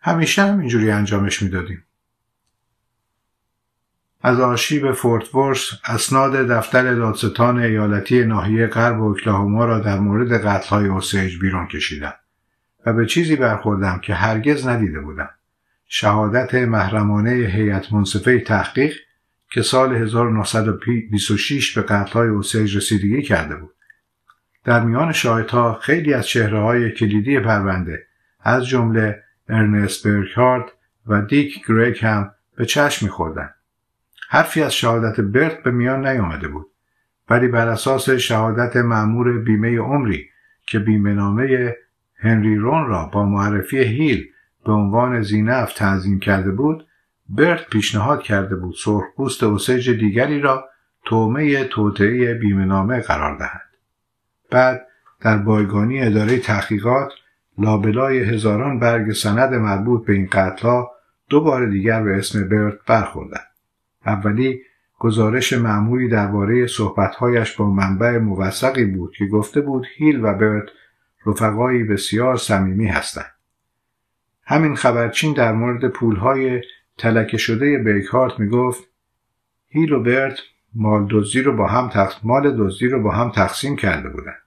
همیشه هم اینجوری انجامش میدادیم از آشیب فورت ورس اسناد دفتر دادستان ایالتی ناحیه غرب اوکلاهوما را در مورد قتلهای اوسیج بیرون کشیدم و به چیزی برخوردم که هرگز ندیده بودم شهادت محرمانه هیئت منصفه تحقیق که سال 1926 به قتلهای اوسیج رسیدگی کرده بود در میان ها خیلی از چهره های کلیدی پرونده از جمله ارنست برکارد و دیک گریگ هم به چشم میخوردند حرفی از شهادت برت به میان نیامده بود ولی بر اساس شهادت معمور بیمه عمری که بیمه نامه هنری رون را با معرفی هیل به عنوان زینف تنظیم کرده بود برت پیشنهاد کرده بود سرخپوست اوسج دیگری را تومه توطعه بیمه نامه قرار دهند. بعد در بایگانی اداره تحقیقات لابلای هزاران برگ سند مربوط به این قتلها دو بار دیگر به اسم برت برخوردند اولی گزارش معمولی درباره صحبتهایش با منبع موثقی بود که گفته بود هیل و برت رفقایی بسیار صمیمی هستند همین خبرچین در مورد پولهای تلکه شده می گفت هیل و برت مال دوزی رو با هم تقسیم مال دزدی رو با هم تقسیم کرده بودند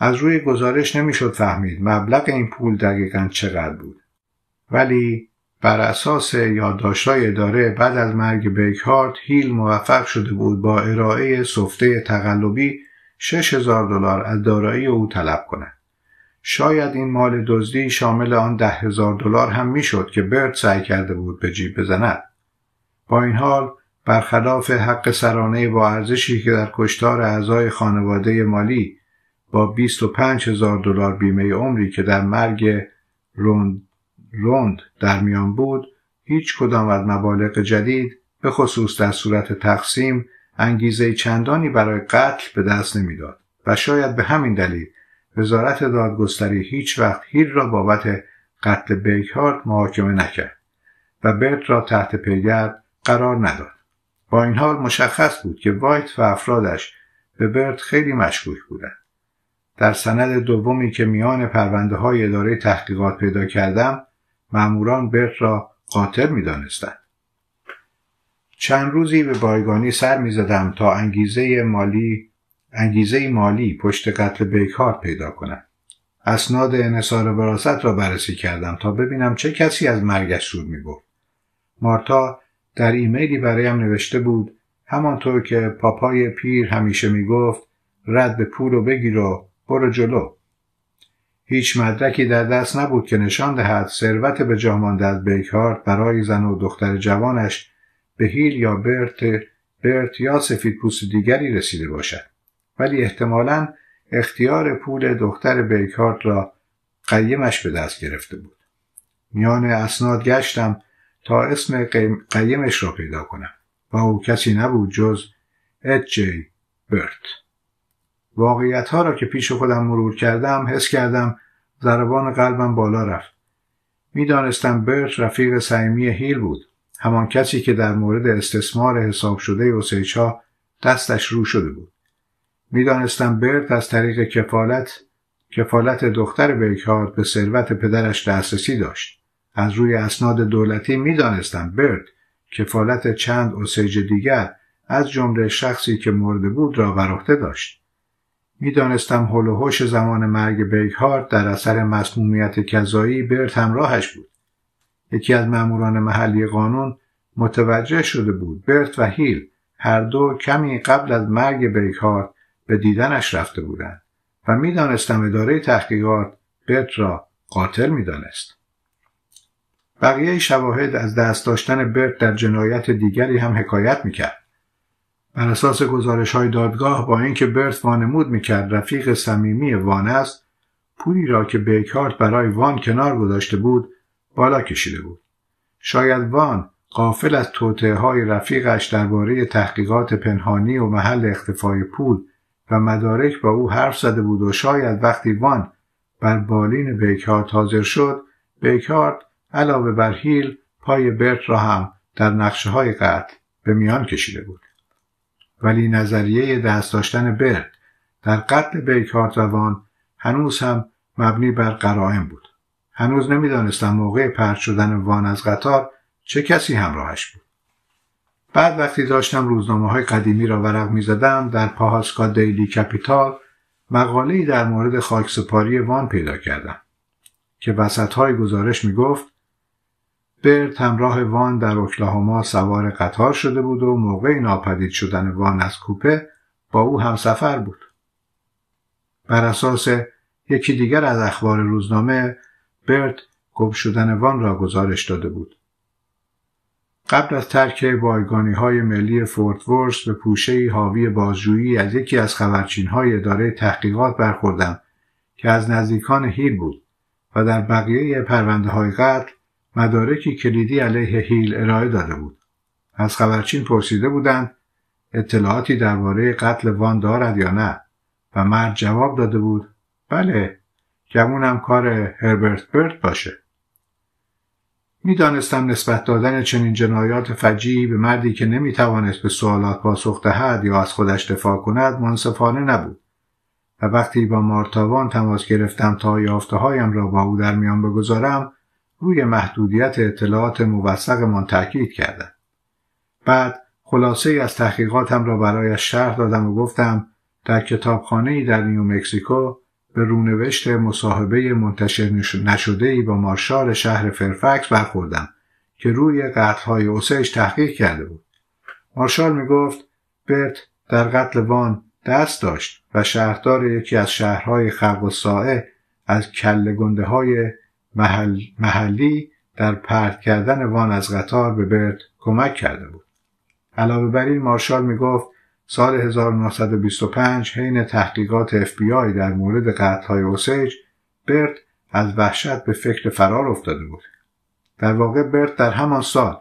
از روی گزارش نمیشد فهمید مبلغ این پول دقیقا چقدر بود ولی بر اساس یادداشت‌های اداره بعد از مرگ بیکهارت هیل موفق شده بود با ارائه سفته تقلبی 6000 دلار از دارایی او طلب کند شاید این مال دزدی شامل آن ده هزار دلار هم میشد که برد سعی کرده بود به جیب بزند با این حال برخلاف حق سرانه با ارزشی که در کشتار اعضای خانواده مالی با 25 هزار دلار بیمه عمری که در مرگ روند, روند در میان بود هیچ کدام از مبالغ جدید به خصوص در صورت تقسیم انگیزه چندانی برای قتل به دست نمیداد و شاید به همین دلیل وزارت دادگستری هیچ وقت هیر را بابت قتل بیکهارد محاکمه نکرد و برت را تحت پیگرد قرار نداد با این حال مشخص بود که وایت و افرادش به برت خیلی مشکوک بودند در سند دومی که میان پرونده های اداره تحقیقات پیدا کردم معموران برت را قاتل می دانستند. چند روزی به بایگانی سر می زدم تا انگیزه مالی انگیزه مالی پشت قتل بیکار پیدا کنم. اسناد انصار براست را بررسی کردم تا ببینم چه کسی از مرگش سود می گفت. مارتا در ایمیلی برایم نوشته بود همانطور که پاپای پیر همیشه می گفت رد به پول و بگیر و برو جلو هیچ مدرکی در دست نبود که نشان دهد ثروت به جامان در برای زن و دختر جوانش به هیل یا برت برت یا سفید پوست دیگری رسیده باشد ولی احتمالا اختیار پول دختر بیکارت را قیمش به دست گرفته بود میان اسناد گشتم تا اسم قیمش را پیدا کنم و او کسی نبود جز اچ برت واقعیت ها را که پیش خودم مرور کردم حس کردم ضربان قلبم بالا رفت میدانستم برت رفیق صمیمی هیل بود همان کسی که در مورد استثمار حساب شده اوسیچا دستش رو شده بود میدانستم برت از طریق کفالت کفالت دختر بیکارد به ثروت پدرش دسترسی داشت از روی اسناد دولتی میدانستم برت کفالت چند اوسیج دیگر از جمله شخصی که مرده بود را بر داشت میدانستم هول و زمان مرگ هارد در اثر مسمومیت کذایی برت همراهش بود یکی از مأموران محلی قانون متوجه شده بود برت و هیل هر دو کمی قبل از مرگ هارد به دیدنش رفته بودند و میدانستم اداره تحقیقات برت را قاتل میدانست بقیه شواهد از دست داشتن برت در جنایت دیگری هم حکایت میکرد بر اساس گزارش های دادگاه با اینکه برت وانمود میکرد رفیق صمیمی وان است پولی را که بیکارت برای وان کنار گذاشته بود بالا کشیده بود شاید وان قافل از توطعه های رفیقش درباره تحقیقات پنهانی و محل اختفای پول و مدارک با او حرف زده بود و شاید وقتی وان بر بالین بیکارت حاضر شد بیکارت علاوه بر هیل پای برت را هم در نقشه های قتل به میان کشیده بود ولی نظریه دست داشتن برد در قتل وان هنوز هم مبنی بر قرائن بود هنوز نمیدانستم موقع پرد شدن وان از قطار چه کسی همراهش بود بعد وقتی داشتم روزنامه های قدیمی را ورق می زدم در پاهاسکا دیلی کپیتال مقاله در مورد خاکسپاری وان پیدا کردم که وسط های گزارش می گفت برد همراه وان در اوکلاهوما سوار قطار شده بود و موقع ناپدید شدن وان از کوپه با او هم سفر بود. بر اساس یکی دیگر از اخبار روزنامه برت گم شدن وان را گزارش داده بود. قبل از ترک بایگانی های ملی فورت ورس به پوشه حاوی بازجویی از یکی از خبرچین های اداره تحقیقات برخوردم که از نزدیکان هیل بود و در بقیه پرونده های قتل مدارکی کلیدی علیه هیل ارائه داده بود از خبرچین پرسیده بودند اطلاعاتی درباره قتل وان دارد یا نه و مرد جواب داده بود بله گمونم کار هربرت برد باشه میدانستم نسبت دادن چنین جنایات فجیعی به مردی که نمیتوانست به سوالات پاسخ دهد یا از خودش دفاع کند منصفانه نبود و وقتی با مارتاوان تماس گرفتم تا یافته هایم را با او در میان بگذارم روی محدودیت اطلاعات من تاکید کردم بعد خلاصه از تحقیقاتم را برایش شرح دادم و گفتم در کتابخانه در نیومکسیکو به رونوشت مصاحبه منتشر نشده ای با مارشال شهر فرفکس برخوردم که روی قتلهای اوسش تحقیق کرده بود مارشال می گفت برت در قتل وان دست داشت و شهردار یکی از شهرهای خرق و سائه از کل گنده های محل محلی در پرت کردن وان از قطار به برد کمک کرده بود. علاوه بر این مارشال می گفت سال 1925 حین تحقیقات FBI در مورد های اوسیج برد از وحشت به فکر فرار افتاده بود. در واقع برد در همان سال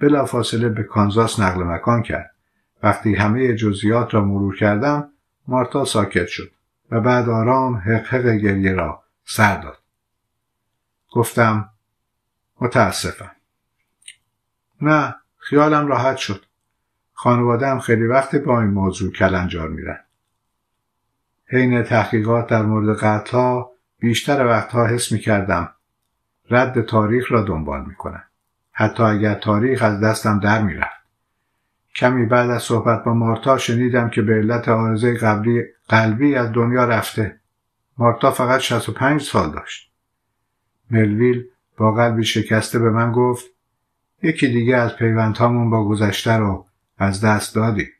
بلافاصله به کانزاس نقل مکان کرد. وقتی همه جزئیات را مرور کردم مارتا ساکت شد و بعد آرام حقحق گریه را سر داد. گفتم متاسفم نه خیالم راحت شد خانواده هم خیلی وقت با این موضوع کلنجار میرن حین تحقیقات در مورد قطع بیشتر وقتها حس میکردم رد تاریخ را دنبال میکنم حتی اگر تاریخ از دستم در میرفت کمی بعد از صحبت با مارتا شنیدم که به علت آرزه قبلی قلبی از دنیا رفته مارتا فقط 65 سال داشت ملویل با قلبی شکسته به من گفت یکی دیگه از پیوندهامون با گذشته رو از دست دادی